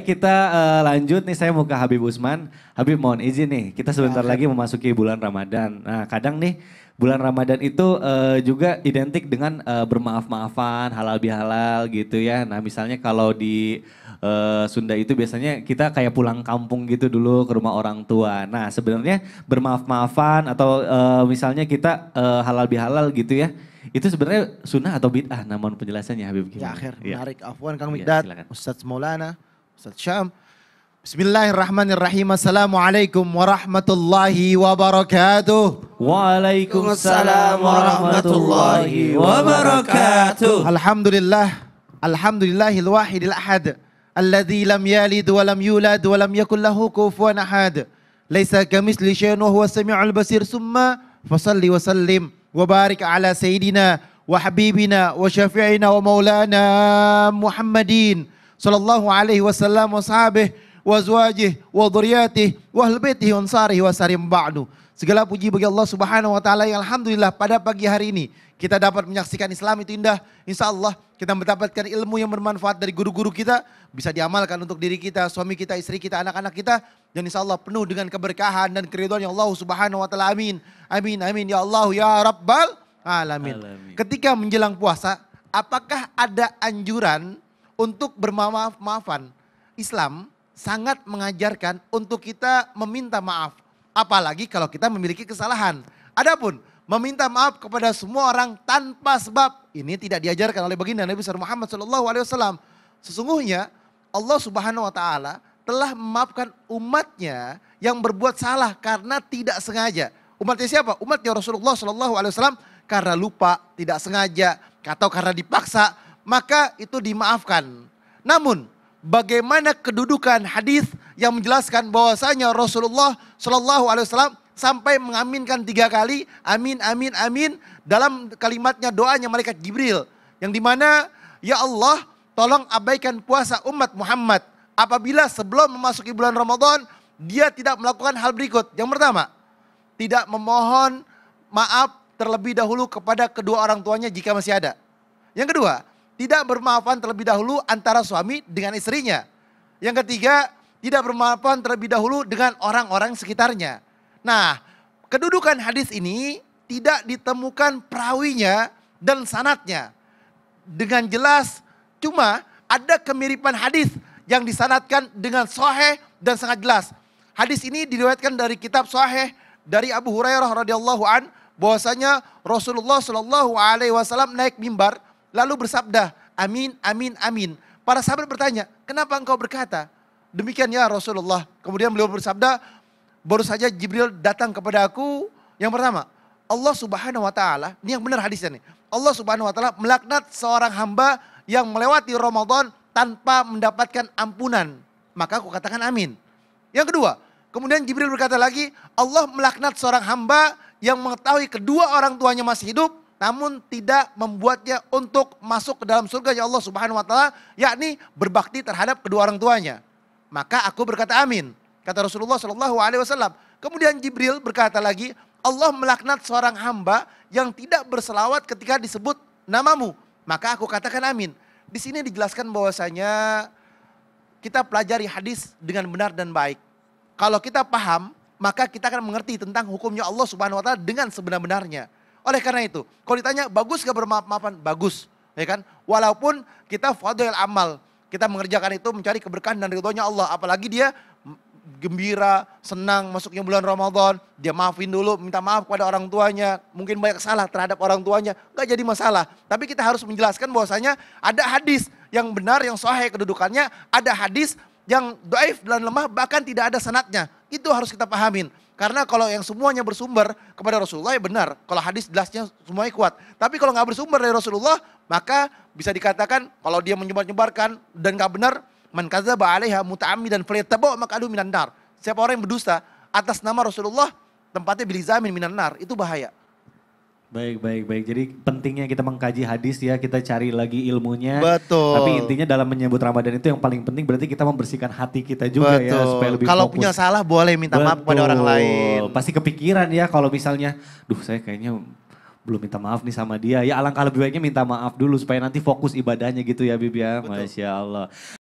Kita uh, lanjut nih saya mau ke Habib Usman. Habib mohon izin nih, kita sebentar lagi memasuki bulan Ramadan. Nah kadang nih bulan Ramadan itu uh, juga identik dengan uh, bermaaf-maafan, halal bihalal gitu ya. Nah misalnya kalau di uh, Sunda itu biasanya kita kayak pulang kampung gitu dulu ke rumah orang tua. Nah sebenarnya bermaaf-maafan atau uh, misalnya kita uh, halal bihalal gitu ya. Itu sebenarnya sunnah atau bid'ah namun penjelasannya Habib gimana? Ya akhir, iya. menarik. Ya. Afwan Kang iya, Mikdad, ya, Ustadz Maulana. Ustaz Syam. Bismillahirrahmanirrahim. Assalamualaikum warahmatullahi wabarakatuh. Waalaikumsalam warahmatullahi wabarakatuh. Alhamdulillah. Alhamdulillahil wahidil ahad. Alladhi lam yalid wa lam yulad wa lam yakul lahu kufuwan ahad. Laisa kamisli syai'un wa huwa samiul basir. Summa fasalli wa sallim wa barik ala sayidina wa habibina wa syafi'ina wa maulana Muhammadin sallallahu alaihi wasallam wa sahabih wa zuwajih wa dhuriyatih wa wa sarim ba'du. Segala puji bagi Allah subhanahu wa ta'ala yang Alhamdulillah pada pagi hari ini kita dapat menyaksikan Islam itu indah. Insya Allah kita mendapatkan ilmu yang bermanfaat dari guru-guru kita. Bisa diamalkan untuk diri kita, suami kita, istri kita, anak-anak kita. Dan insya Allah penuh dengan keberkahan dan keridhaan yang Allah subhanahu wa ta'ala. Amin. Amin, amin. Ya Allah, ya Rabbal alamin. alamin. Ketika menjelang puasa, apakah ada anjuran untuk bermaaf-maafan. Islam sangat mengajarkan untuk kita meminta maaf. Apalagi kalau kita memiliki kesalahan. Adapun meminta maaf kepada semua orang tanpa sebab. Ini tidak diajarkan oleh baginda Nabi Muhammad SAW. Sesungguhnya Allah Subhanahu Wa Taala telah memaafkan umatnya yang berbuat salah karena tidak sengaja. Umatnya siapa? Umatnya Rasulullah SAW karena lupa, tidak sengaja, atau karena dipaksa, maka itu dimaafkan. Namun bagaimana kedudukan hadis yang menjelaskan bahwasanya Rasulullah Shallallahu Alaihi Wasallam sampai mengaminkan tiga kali amin amin amin dalam kalimatnya doanya malaikat Jibril yang dimana ya Allah tolong abaikan puasa umat Muhammad apabila sebelum memasuki bulan Ramadan dia tidak melakukan hal berikut yang pertama tidak memohon maaf terlebih dahulu kepada kedua orang tuanya jika masih ada yang kedua tidak bermaafan terlebih dahulu antara suami dengan istrinya. Yang ketiga, tidak bermaafan terlebih dahulu dengan orang-orang sekitarnya. Nah, kedudukan hadis ini tidak ditemukan perawinya dan sanatnya. Dengan jelas, cuma ada kemiripan hadis yang disanatkan dengan soheh dan sangat jelas. Hadis ini diriwayatkan dari kitab soheh dari Abu Hurairah radhiyallahu an bahwasanya Rasulullah shallallahu alaihi wasallam naik mimbar lalu bersabda, amin, amin, amin. Para sahabat bertanya, kenapa engkau berkata? Demikian ya Rasulullah. Kemudian beliau bersabda, baru saja Jibril datang kepada aku. Yang pertama, Allah subhanahu wa ta'ala, ini yang benar hadisnya nih. Allah subhanahu wa ta'ala melaknat seorang hamba yang melewati Ramadan tanpa mendapatkan ampunan. Maka aku katakan amin. Yang kedua, kemudian Jibril berkata lagi, Allah melaknat seorang hamba yang mengetahui kedua orang tuanya masih hidup namun tidak membuatnya untuk masuk ke dalam surga ya Allah Subhanahu wa taala, yakni berbakti terhadap kedua orang tuanya. Maka aku berkata amin. Kata Rasulullah Shallallahu alaihi wasallam. Kemudian Jibril berkata lagi, Allah melaknat seorang hamba yang tidak berselawat ketika disebut namamu. Maka aku katakan amin. Di sini dijelaskan bahwasanya kita pelajari hadis dengan benar dan baik. Kalau kita paham, maka kita akan mengerti tentang hukumnya Allah Subhanahu wa taala dengan sebenar-benarnya. Oleh karena itu, kalau ditanya bagus gak bermaaf-maafan? Bagus, ya kan? Walaupun kita fadil amal, kita mengerjakan itu mencari keberkahan dan ridhonya Allah. Apalagi dia gembira, senang masuknya bulan Ramadan, dia maafin dulu, minta maaf kepada orang tuanya, mungkin banyak salah terhadap orang tuanya, gak jadi masalah. Tapi kita harus menjelaskan bahwasanya ada hadis yang benar, yang sahih kedudukannya, ada hadis yang doaif dan lemah bahkan tidak ada sanatnya. Itu harus kita pahamin. Karena kalau yang semuanya bersumber kepada Rasulullah ya benar. Kalau hadis jelasnya semuanya kuat. Tapi kalau nggak bersumber dari Rasulullah, maka bisa dikatakan kalau dia menyebar-nyebarkan dan nggak benar, man kadzaba muta'ami dan falyatabu maka minan nar. Siapa orang yang berdusta atas nama Rasulullah, tempatnya bilizamin minan nar. Itu bahaya. Baik, baik, baik. Jadi pentingnya kita mengkaji hadis ya, kita cari lagi ilmunya. Betul. Tapi intinya dalam menyebut Ramadan itu yang paling penting berarti kita membersihkan hati kita juga ya, Betul. ya supaya lebih Kalau fokus. punya salah boleh minta Betul. maaf kepada orang lain. Pasti kepikiran ya kalau misalnya, duh saya kayaknya belum minta maaf nih sama dia. Ya alangkah lebih baiknya minta maaf dulu supaya nanti fokus ibadahnya gitu ya Bibi ya. Betul. Masya Allah.